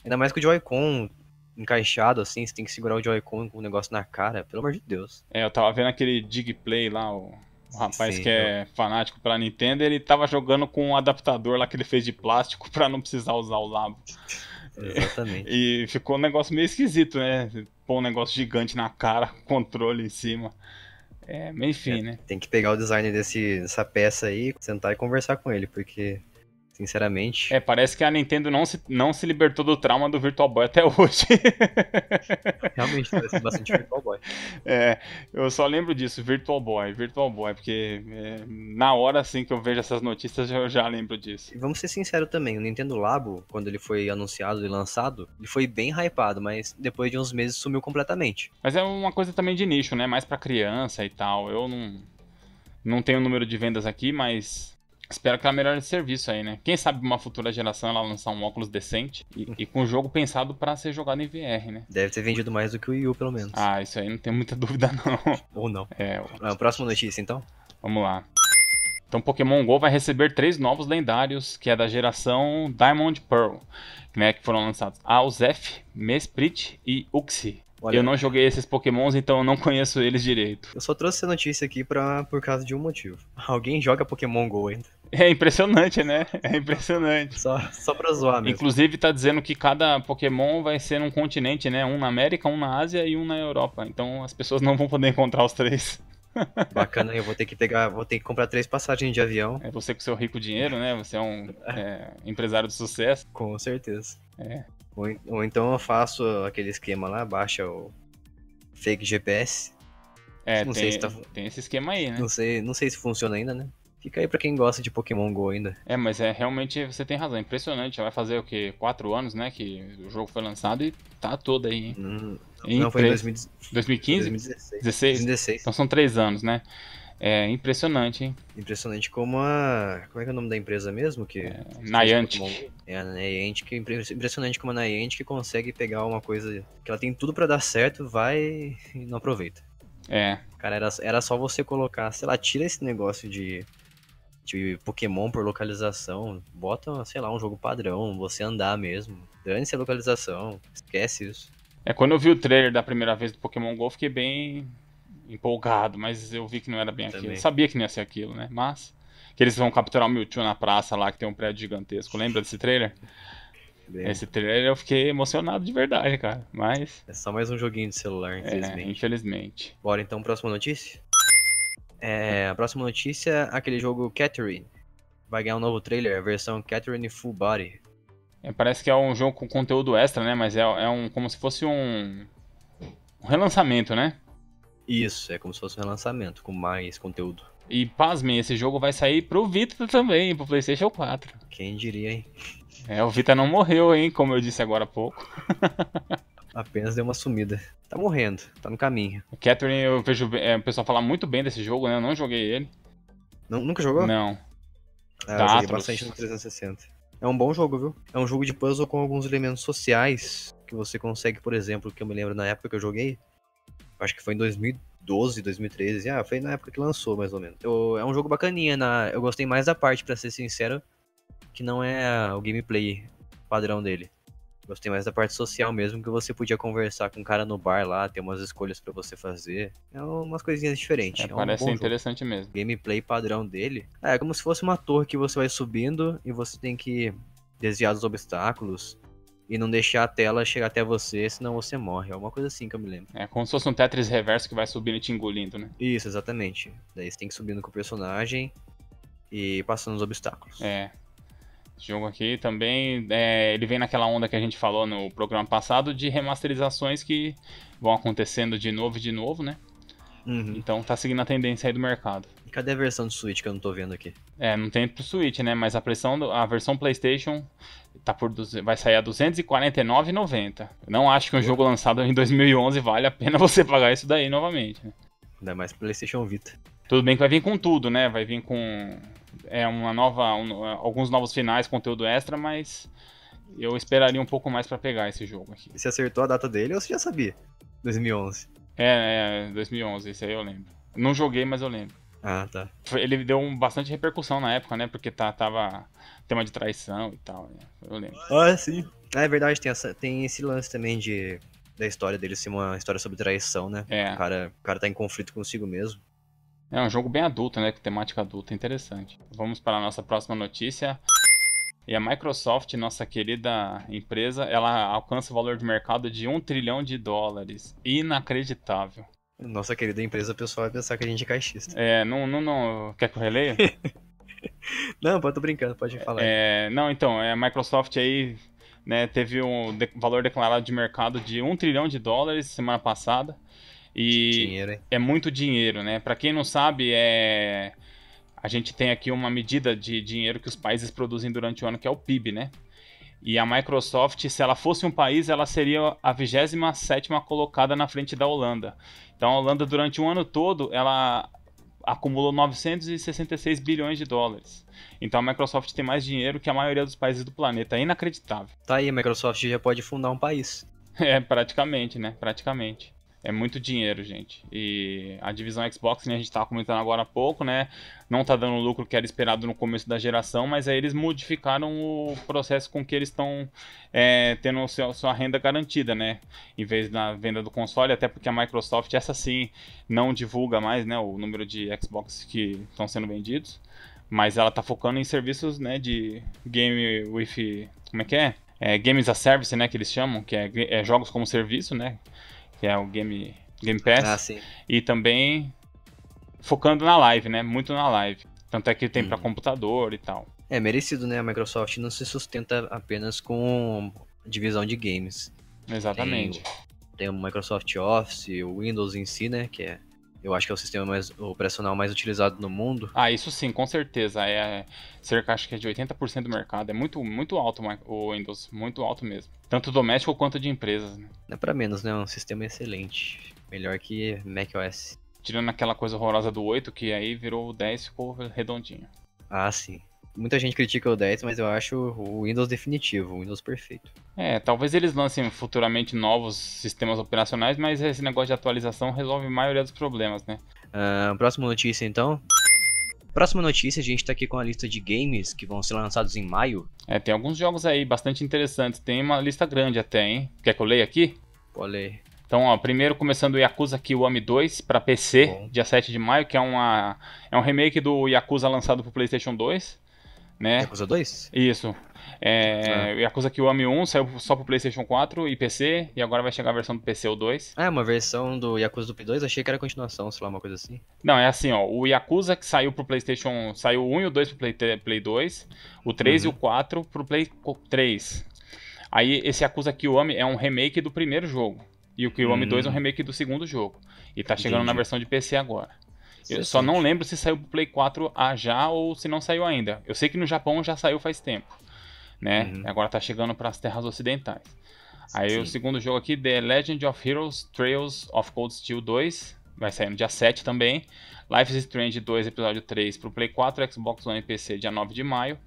Ainda mais que o Joy-Con encaixado, assim, você tem que segurar o Joy-Con com o negócio na cara, pelo amor de Deus. É, eu tava vendo aquele Dig Play lá, o, o rapaz Sim, que é fanático pra Nintendo, ele tava jogando com um adaptador lá que ele fez de plástico pra não precisar usar o labo. Exatamente. E, e ficou um negócio meio esquisito, né? Pôr um negócio gigante na cara, controle em cima. É, enfim, é, né? Tem que pegar o design desse, dessa peça aí, sentar e conversar com ele, porque sinceramente. É, parece que a Nintendo não se, não se libertou do trauma do Virtual Boy até hoje. Realmente, parece bastante Virtual Boy. É, eu só lembro disso, Virtual Boy, Virtual Boy, porque é, na hora assim que eu vejo essas notícias eu já lembro disso. E vamos ser sinceros também, o Nintendo Labo, quando ele foi anunciado e lançado, ele foi bem hypado, mas depois de uns meses sumiu completamente. Mas é uma coisa também de nicho, né? Mais para criança e tal. Eu não, não tenho o número de vendas aqui, mas Espero que ela melhore o serviço aí, né? Quem sabe uma futura geração ela lançar um óculos decente e, e com o jogo pensado para ser jogado em VR, né? Deve ter vendido mais do que o Wii U, pelo menos. Ah, isso aí não tem muita dúvida, não. Ou não. É. Ah, próxima notícia, então? Vamos lá. Então, Pokémon Go vai receber três novos lendários, que é da geração Diamond Pearl, né, que foram lançados Alzef, ah, Mesprit e Uxie. Olha, eu não joguei esses pokémons, então eu não conheço eles direito. Eu só trouxe essa notícia aqui pra, por causa de um motivo. Alguém joga Pokémon GO ainda. É impressionante, né? É impressionante. Só, só pra zoar mesmo. Inclusive tá dizendo que cada Pokémon vai ser num continente, né? Um na América, um na Ásia e um na Europa. Então as pessoas não vão poder encontrar os três. Bacana, eu vou ter que pegar, vou ter que comprar três passagens de avião. É você com seu rico dinheiro, né? Você é um é, é empresário de sucesso. Com certeza. É. Ou, ou, então eu faço aquele esquema lá, baixa o fake GPS. É, não tem, sei se tá... tem esse esquema aí, né? Não sei, não sei se funciona ainda, né? Fica aí pra quem gosta de Pokémon GO ainda. É, mas é realmente você tem razão, é impressionante. Já vai fazer o quê? Quatro anos, né? Que o jogo foi lançado e tá todo aí, hein? não, não, foi em 2015? 2015? 2016. 16? 2016. Então são três anos, né? É impressionante, hein? Impressionante como a. Como é que é o nome da empresa mesmo? Que... É, Niantic. É, a Niantic. É impressionante como a Niantic consegue pegar uma coisa que ela tem tudo para dar certo, vai e não aproveita. É. Cara, era, era só você colocar, sei lá, tira esse negócio de de Pokémon por localização. Bota, sei lá, um jogo padrão, você andar mesmo. Dane-se a localização, esquece isso. É, quando eu vi o trailer da primeira vez do Pokémon GO, fiquei bem empolgado, mas eu vi que não era bem aquilo. Eu sabia que não ia ser aquilo, né? Mas que eles vão capturar o Mewtwo na praça lá, que tem um prédio gigantesco. Lembra desse trailer? Esse trailer eu fiquei emocionado de verdade, cara. Mas. É só mais um joguinho de celular, é, infelizmente. É, infelizmente. Bora então, próxima notícia? É, a próxima notícia, aquele jogo Catherine. Vai ganhar um novo trailer, a versão Catherine Full Body. É, parece que é um jogo com conteúdo extra, né? Mas é, é um como se fosse um, um relançamento, né? Isso, é como se fosse um relançamento, com mais conteúdo. E pasmem, esse jogo vai sair pro Vita também, pro PlayStation 4. Quem diria, hein? É, o Vita não morreu, hein? Como eu disse agora há pouco. apenas deu uma sumida. Tá morrendo, tá no caminho. O Catherine, eu vejo é, o pessoal falar muito bem desse jogo, né? Eu não joguei ele. nunca jogou? Não. Ah, tá, eu joguei bastante no 360. É um bom jogo, viu? É um jogo de puzzle com alguns elementos sociais que você consegue, por exemplo, que eu me lembro na época que eu joguei, acho que foi em 2012, 2013, ah, foi na época que lançou, mais ou menos. Eu, é um jogo bacaninha, na, eu gostei mais da parte, para ser sincero, que não é o gameplay padrão dele mas tipo, tem mais da parte social mesmo, que você podia conversar com um cara no bar lá, ter umas escolhas para você fazer. É umas coisinhas diferentes. É, é um parece interessante jogo. mesmo. Gameplay padrão dele. É como se fosse uma torre que você vai subindo e você tem que desviar dos obstáculos e não deixar a tela chegar até você, senão você morre. É uma coisa assim que eu me lembro. É como se fosse um Tetris reverso que vai subindo e te engolindo, né? Isso, exatamente. Daí você tem que ir subindo com o personagem e passando os obstáculos. É. Esse jogo aqui também, é, ele vem naquela onda que a gente falou no programa passado de remasterizações que vão acontecendo de novo e de novo, né? Uhum. Então tá seguindo a tendência aí do mercado. E cadê a versão de Switch que eu não tô vendo aqui? É, não tem pro Switch, né? Mas a, pressão, a versão PlayStation tá por, vai sair a 249,90. Não acho que um jogo lançado em 2011 vale a pena você pagar isso daí novamente, né? Ainda mais PlayStation Vita. Tudo bem que vai vir com tudo, né? Vai vir com é uma nova, um, alguns novos finais, conteúdo extra, mas eu esperaria um pouco mais para pegar esse jogo aqui. Você acertou a data dele ou você já sabia? 2011. É, é 2011, isso aí eu lembro. Não joguei, mas eu lembro. Ah, tá. Ele deu um, bastante repercussão na época, né? Porque tá, tava tema de traição e tal, né? Eu lembro. Ah, sim. É verdade, tem, essa, tem esse lance também de da história dele ser uma história sobre traição, né? É. O cara, o cara tá em conflito consigo mesmo. É um jogo bem adulto, né? Com temática adulta, interessante. Vamos para a nossa próxima notícia. E a Microsoft, nossa querida empresa, ela alcança o valor de mercado de um trilhão de dólares. Inacreditável. Nossa querida empresa, o pessoal vai pensar que a gente é caixista. É, não, não, não. Quer que eu releia? não, pô, tô brincando, pode é, falar. É, não, então, é, a Microsoft aí né, teve um valor declarado de mercado de um trilhão de dólares semana passada. E dinheiro, é muito dinheiro, né? Para quem não sabe, é a gente tem aqui uma medida de dinheiro que os países produzem durante o ano, que é o PIB, né? E a Microsoft, se ela fosse um país, ela seria a 27ª colocada na frente da Holanda. Então a Holanda durante o ano todo, ela acumulou 966 bilhões de dólares. Então a Microsoft tem mais dinheiro que a maioria dos países do planeta, é inacreditável. Tá aí, a Microsoft já pode fundar um país. É, praticamente, né? Praticamente. É muito dinheiro, gente. E a divisão Xbox, né, a gente estava comentando agora há pouco, né? Não está dando o lucro que era esperado no começo da geração, mas aí eles modificaram o processo com que eles estão é, tendo seu, sua renda garantida, né? Em vez da venda do console, até porque a Microsoft, essa sim, não divulga mais né, o número de Xbox que estão sendo vendidos. Mas ela está focando em serviços né, de game with. Como é que é? é? Games as Service, né? Que eles chamam, que é, é jogos como serviço, né? que é o Game, Game Pass. Ah, sim. E também focando na live, né? Muito na live. Tanto é que tem hum. para computador e tal. É merecido, né? A Microsoft não se sustenta apenas com divisão de games. Exatamente. Tem, tem o Microsoft Office, o Windows em si, né? Que é eu acho que é o sistema mais, operacional mais utilizado no mundo. Ah, isso sim, com certeza. É cerca acho que é de 80% do mercado. É muito, muito alto o Windows, muito alto mesmo. Tanto doméstico quanto de empresas. Né? Não é para menos, né? É um sistema excelente. Melhor que macOS. Tirando aquela coisa horrorosa do 8, que aí virou o 10 e ficou redondinho. Ah, sim muita gente critica o 10, mas eu acho o Windows definitivo, o Windows perfeito. É, talvez eles lancem futuramente novos sistemas operacionais, mas esse negócio de atualização resolve a maioria dos problemas, né? Uh, próxima notícia então. Próxima notícia, a gente tá aqui com a lista de games que vão ser lançados em maio. É, tem alguns jogos aí bastante interessantes. Tem uma lista grande até, hein? Quer que eu leia aqui? Pode ler. Então, ó, primeiro começando o Yakuza Kiwami 2 para PC, Bom. dia 7 de maio, que é, uma, é um remake do Yakuza lançado pro PlayStation 2 né? Yakuza 2? Isso. É, ah. Yakuza Kiwami 1 saiu só pro Playstation 4 e PC, e agora vai chegar a versão do PC ou 2. Ah, é uma versão do Yakuza do 2? Achei que era continuação, sei lá, uma coisa assim. Não, é assim, ó, o Yakuza que saiu pro Playstation, saiu o 1 e o 2 pro Play, Play 2, o 3 uhum. e o 4 uhum. pro Play 3. Aí esse Yakuza Kiwami é um remake do primeiro jogo, e o Kiwami hum. 2 é um hum. remake do segundo jogo, e tá Entendi. chegando na versão de PC agora. Eu só não lembro se saiu pro Play 4 a já ou se não saiu ainda. Eu sei que no Japão já saiu faz tempo, né? Uhum. Agora tá chegando para as terras ocidentais. Aí Sim. o segundo jogo aqui, The Legend of Heroes Trails of Cold Steel 2, vai sair no dia 7 também. Life is Strange 2, episódio 3 pro Play 4, Xbox One e PC dia 9 de maio.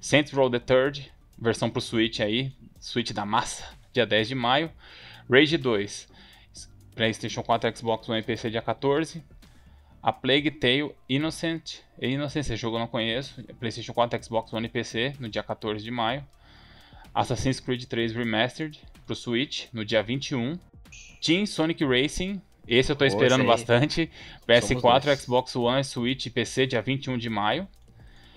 Saints Row the Third, versão pro Switch aí, Switch da massa, dia 10 de maio. Rage 2, PlayStation 4, Xbox One e PC dia 14. A Plague Tale Innocent. É Innocent, esse jogo eu não conheço. É PlayStation 4, Xbox One e PC, no dia 14 de maio. Assassin's Creed 3 Remastered pro Switch, no dia 21. Team Sonic Racing. Esse eu tô esperando bastante. PS4, Xbox One, Switch e PC, dia 21 de maio.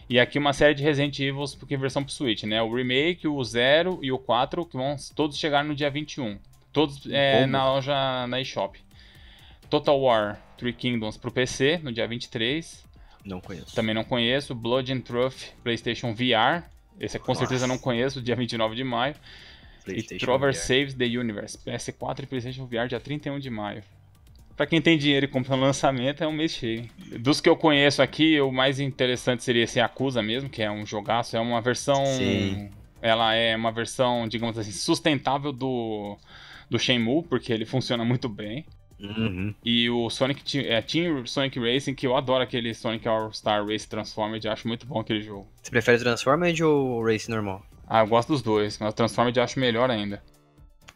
E aqui uma série de Resident Evil porque versão pro Switch, né? O remake, o 0 e o 4, que vão todos chegar no dia 21. Todos é, na loja na eShop. Total War Three Kingdoms pro PC no dia 23. Não conheço. Também não conheço. Blood and Truth PlayStation VR. Esse é com Nossa. certeza não conheço, dia 29 de maio. E Trover VR. Saves the Universe, PS4 e PlayStation VR, dia 31 de maio. Pra quem tem dinheiro e compra no lançamento, é um mês cheio. Dos que eu conheço aqui, o mais interessante seria esse Acusa mesmo, que é um jogaço, é uma versão. Sim. Ela é uma versão, digamos assim, sustentável do, do Shenmue, porque ele funciona muito bem. Uhum. E o Sonic é, Team Sonic Racing, que eu adoro aquele Sonic All-Star Race Transformed, acho muito bom aquele jogo. Você prefere Transformed ou Race normal? Ah, eu gosto dos dois, mas o Transformed acho melhor ainda.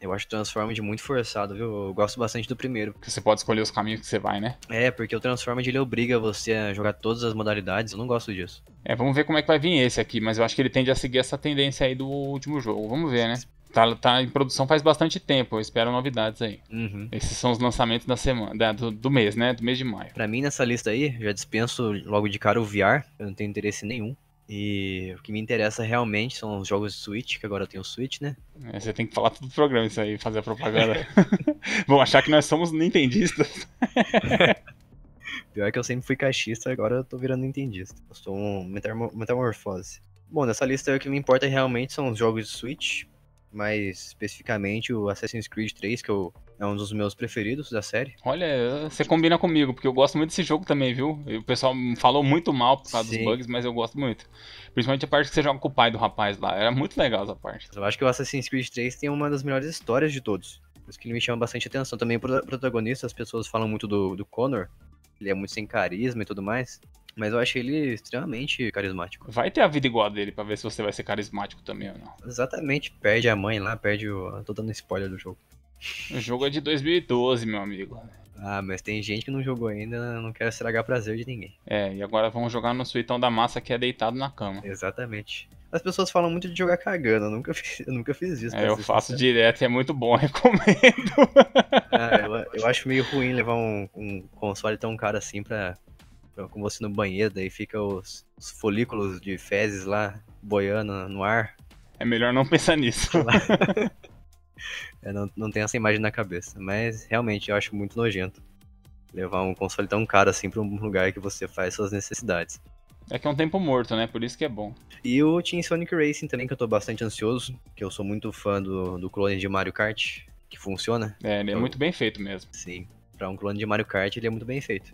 Eu acho o Transformed muito forçado, viu? Eu gosto bastante do primeiro. Porque você pode escolher os caminhos que você vai, né? É, porque o Transformed ele obriga você a jogar todas as modalidades, eu não gosto disso. É, vamos ver como é que vai vir esse aqui, mas eu acho que ele tende a seguir essa tendência aí do último jogo, vamos ver, né? Tá, tá em produção faz bastante tempo, eu espero novidades aí. Uhum. Esses são os lançamentos da semana, da, do, do, mês, né? Do mês de maio. Pra mim, nessa lista aí, já dispenso logo de cara o VR, eu não tenho interesse nenhum. E o que me interessa realmente são os jogos de Switch, que agora eu tenho Switch, né? É, você tem que falar tudo do programa isso aí, fazer a propaganda. Vão achar que nós somos nintendistas. Pior é que eu sempre fui caixista, agora eu tô virando nintendista. Eu sou um metamorfose. Bom, nessa lista aí, o que me importa realmente são os jogos de Switch, mais especificamente o Assassin's Creed 3, que eu, é um dos meus preferidos da série. Olha, você combina comigo, porque eu gosto muito desse jogo também, viu? o pessoal falou muito mal por causa Sim. dos bugs, mas eu gosto muito. Principalmente a parte que você joga com o pai do rapaz lá. Era muito legal essa parte. Eu acho que o Assassin's Creed 3 tem uma das melhores histórias de todos. Por isso que ele me chama bastante atenção. Também o protagonista, as pessoas falam muito do, do Connor, ele é muito sem carisma e tudo mais. Mas eu acho ele extremamente carismático. Vai ter a vida igual a dele pra ver se você vai ser carismático também ou não. Exatamente, perde a mãe lá, perde o. Tô dando spoiler do jogo. O jogo é de 2012, meu amigo. Ah, mas tem gente que não jogou ainda, não quero estragar prazer de ninguém. É, e agora vamos jogar no suitão da massa que é deitado na cama. Exatamente. As pessoas falam muito de jogar cagando, eu nunca fiz, eu nunca fiz isso. É, eu faço sincero. direto e é muito bom, recomendo. É, eu, eu, acho meio ruim levar um, um console tão caro assim pra, pra, com você no banheiro, daí fica os, os, folículos de fezes lá boiando no ar. É melhor não pensar nisso. é, não, não tenho essa imagem na cabeça, mas realmente eu acho muito nojento levar um console tão caro assim pra um lugar que você faz suas necessidades. É que é um tempo morto, né? Por isso que é bom. E o Team Sonic Racing também, que eu tô bastante ansioso, que eu sou muito fã do, do clone de Mario Kart, que funciona. É, ele é então, muito bem feito mesmo. Sim. Pra um clone de Mario Kart, ele é muito bem feito.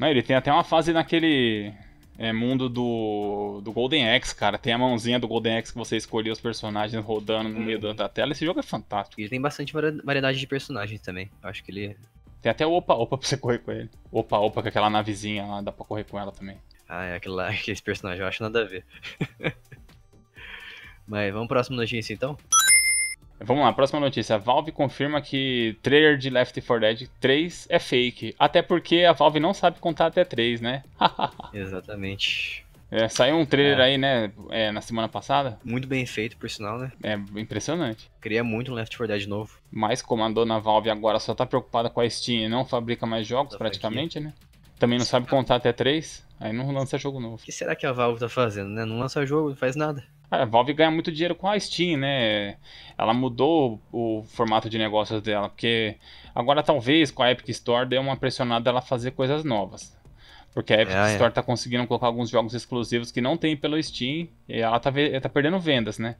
Não, ele tem até uma fase naquele é, mundo do, do Golden Axe, cara. Tem a mãozinha do Golden Axe que você escolheu os personagens rodando no meio uhum. da tela. Esse jogo é fantástico. Ele tem bastante variedade de personagens também. Eu acho que ele. Tem até o Opa Opa pra você correr com ele. Opa Opa, com aquela navezinha lá, dá pra correr com ela também. Ah, é aquele lá, esse personagem eu acho nada a ver. Mas vamos para a próxima notícia então? Vamos lá, próxima notícia. A Valve confirma que trailer de Left 4 Dead 3 é fake. Até porque a Valve não sabe contar até 3, né? Exatamente. É, saiu um trailer é. aí, né, é, na semana passada. Muito bem feito, por sinal, né? É, impressionante. Queria muito um Left 4 Dead novo. Mas como a dona Valve agora só tá preocupada com a Steam e não fabrica mais jogos, praticamente, né? Também não sabe contar até 3. Aí não lança jogo novo. O que será que a Valve tá fazendo, né? Não lança jogo, não faz nada. É, a Valve ganha muito dinheiro com a Steam, né? Ela mudou o, formato de negócios dela, porque agora talvez com a Epic Store dê uma pressionada ela fazer coisas novas. Porque a Epic ah, é, Store é. tá conseguindo colocar alguns jogos exclusivos que não tem pelo Steam e ela tá, tá perdendo vendas, né?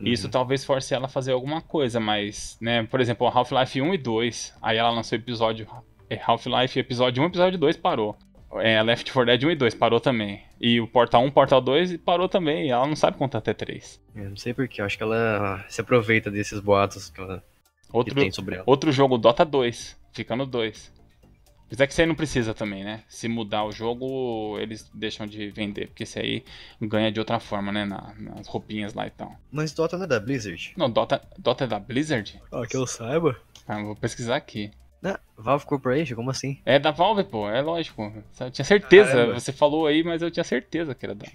Uhum. Isso talvez force ela a fazer alguma coisa, mas, né, por exemplo, Half-Life 1 e 2, aí ela lançou episódio é, Half-Life episódio 1, episódio 2 parou. É, Left 4 Dead 1 e 2 parou também. E o Portal 1, Portal 2 parou também. e ela não sabe contar até 3. Eu não sei porquê, acho que ela se aproveita desses boatos que, ela, outro, que tem sobre ela. Outro jogo, Dota 2, ficando 2. Apesar que isso aí não precisa também, né? Se mudar o jogo, eles deixam de vender, porque isso aí ganha de outra forma, né? Na, nas roupinhas lá e tal. Mas Dota não é da Blizzard? Não, Dota, Dota é da Blizzard? Ah, que eu saiba. Ah, vou pesquisar aqui da Valve Corporation? Como assim? É da Valve, pô, é lógico. Eu tinha certeza, Caramba. você falou aí, mas eu tinha certeza que era da.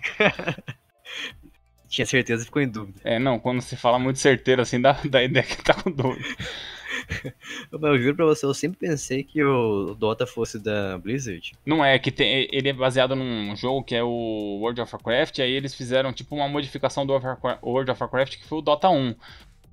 tinha certeza ficou em dúvida. É, não, quando se fala muito certeiro assim, dá, dá ideia que tá com dúvida. mas eu juro pra você, eu sempre pensei que o Dota fosse da Blizzard. Não é, que tem, ele é baseado num jogo que é o World of Warcraft, aí eles fizeram tipo uma modificação do World of Warcraft que foi o Dota 1.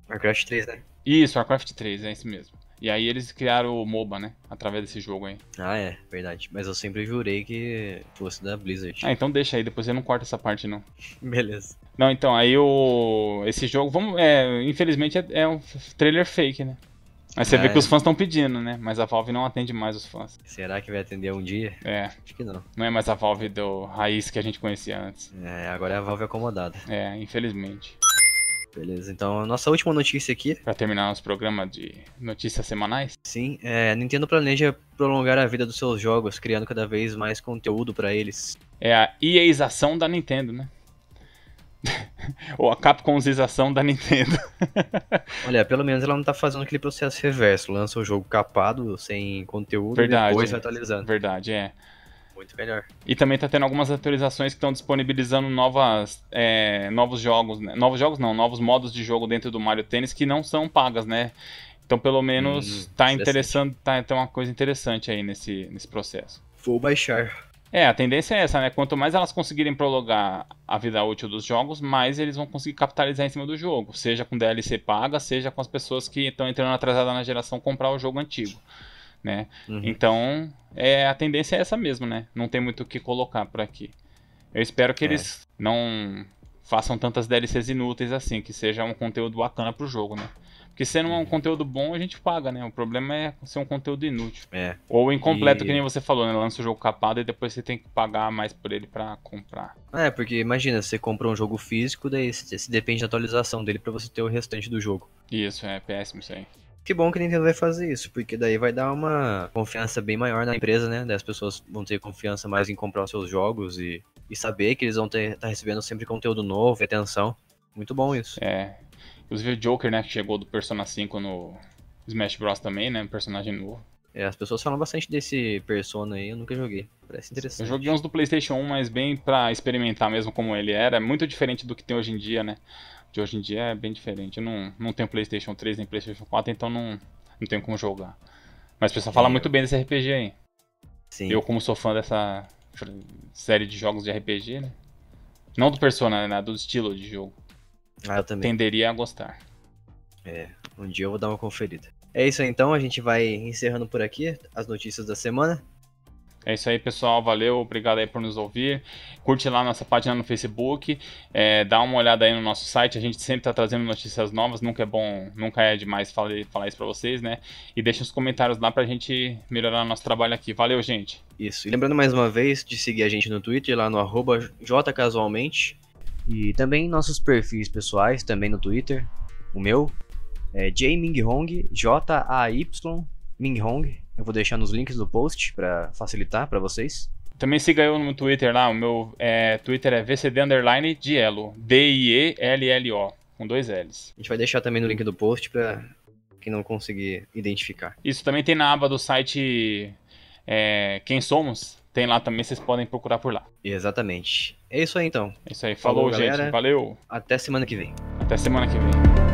Warcraft 3, né? Isso, Warcraft 3, é isso mesmo. E aí eles criaram o MOBA, né? Através desse jogo aí. Ah, é, verdade. Mas eu sempre jurei que fosse da Blizzard. Ah, então deixa aí, depois eu não corta essa parte, não. Beleza. Não, então, aí o. Esse jogo, vamos. É, infelizmente é, é um trailer fake, né? Mas você vê é. que os fãs estão pedindo, né? Mas a Valve não atende mais os fãs. Será que vai atender um dia? É. Acho que não. Não é mais a Valve do raiz que a gente conhecia antes. É, agora é a Valve acomodada. É, infelizmente. Beleza, então a nossa última notícia aqui. Para terminar nosso programa de notícias semanais? Sim, é, a Nintendo planeja prolongar a vida dos seus jogos, criando cada vez mais conteúdo para eles. É a EAização da Nintendo, né? Ou a Capcomização da Nintendo. Olha, pelo menos ela não tá fazendo aquele processo reverso. Lança o jogo capado, sem conteúdo, verdade, e depois atualizando. Verdade, é muito melhor. E também tá tendo algumas atualizações que estão disponibilizando novas, é, novos jogos, né? novos jogos não, novos modos de jogo dentro do Mario Tênis que não são pagas, né? Então pelo menos hum, tá interessante, tá então uma coisa interessante aí nesse, nesse processo. Vou baixar. É, a tendência é essa, né? Quanto mais elas conseguirem prolongar a vida útil dos jogos, mais eles vão conseguir capitalizar em cima do jogo. Seja com DLC paga, seja com as pessoas que estão entrando atrasada na geração comprar o jogo antigo né? Uhum. Então, é, a tendência é essa mesmo, né? Não tem muito o que colocar por aqui. Eu espero que é. eles não façam tantas DLCs inúteis assim, que seja um conteúdo bacana pro jogo, né? Porque sendo é um uhum. conteúdo bom, a gente paga, né? O problema é ser um conteúdo inútil. É. Ou incompleto, e... que nem você falou, né? Lança o jogo capado e depois você tem que pagar mais por ele para comprar. É, porque imagina, você compra um jogo físico, daí você depende da atualização dele para você ter o restante do jogo. Isso, é péssimo isso aí. Que bom que a Nintendo vai fazer isso, porque daí vai dar uma confiança bem maior na empresa, né? Daí as pessoas vão ter confiança mais em comprar os seus jogos e, e saber que eles vão estar tá recebendo sempre conteúdo novo e atenção. Muito bom isso. É. Inclusive o Joker, né, que chegou do Persona 5 no Smash Bros também, né? Um personagem novo. É, as pessoas falam bastante desse Persona aí, eu nunca joguei. Parece interessante. Eu joguei uns do PlayStation 1, mas bem pra experimentar mesmo como ele era. É muito diferente do que tem hoje em dia, né? de hoje em dia é bem diferente. Eu não, não tenho PlayStation 3 nem PlayStation 4, então não, não tenho como jogar. Mas o pessoal fala muito bem desse RPG aí. Sim. Eu, como sou fã dessa série de jogos de RPG, né? Não do Persona, né? Do estilo de jogo. Ah, eu também. Tenderia a gostar. É, um dia eu vou dar uma conferida. É isso então, a gente vai encerrando por aqui as notícias da semana. É isso aí, pessoal. Valeu, obrigado aí por nos ouvir. Curte lá nossa página no Facebook, é, dá uma olhada aí no nosso site. A gente sempre tá trazendo notícias novas. Nunca é bom, nunca é demais falar, falar isso para vocês, né? E deixa os comentários lá pra gente melhorar nosso trabalho aqui. Valeu, gente. Isso. E lembrando mais uma vez de seguir a gente no Twitter, lá no jcasualmente. E também nossos perfis pessoais, também no Twitter. O meu é jminghong, J-A-Y Minghong. Eu vou deixar nos links do post para facilitar para vocês. Também siga eu no Twitter lá, o meu é, Twitter é vcd__dielo. D-I-E-L-L-O, com dois L's. A gente vai deixar também no link do post para quem não conseguir identificar. Isso também tem na aba do site é, Quem Somos, tem lá também, vocês podem procurar por lá. Exatamente. É isso aí então. É isso aí, falou, falou gente, valeu. Até semana que vem. Até semana que vem.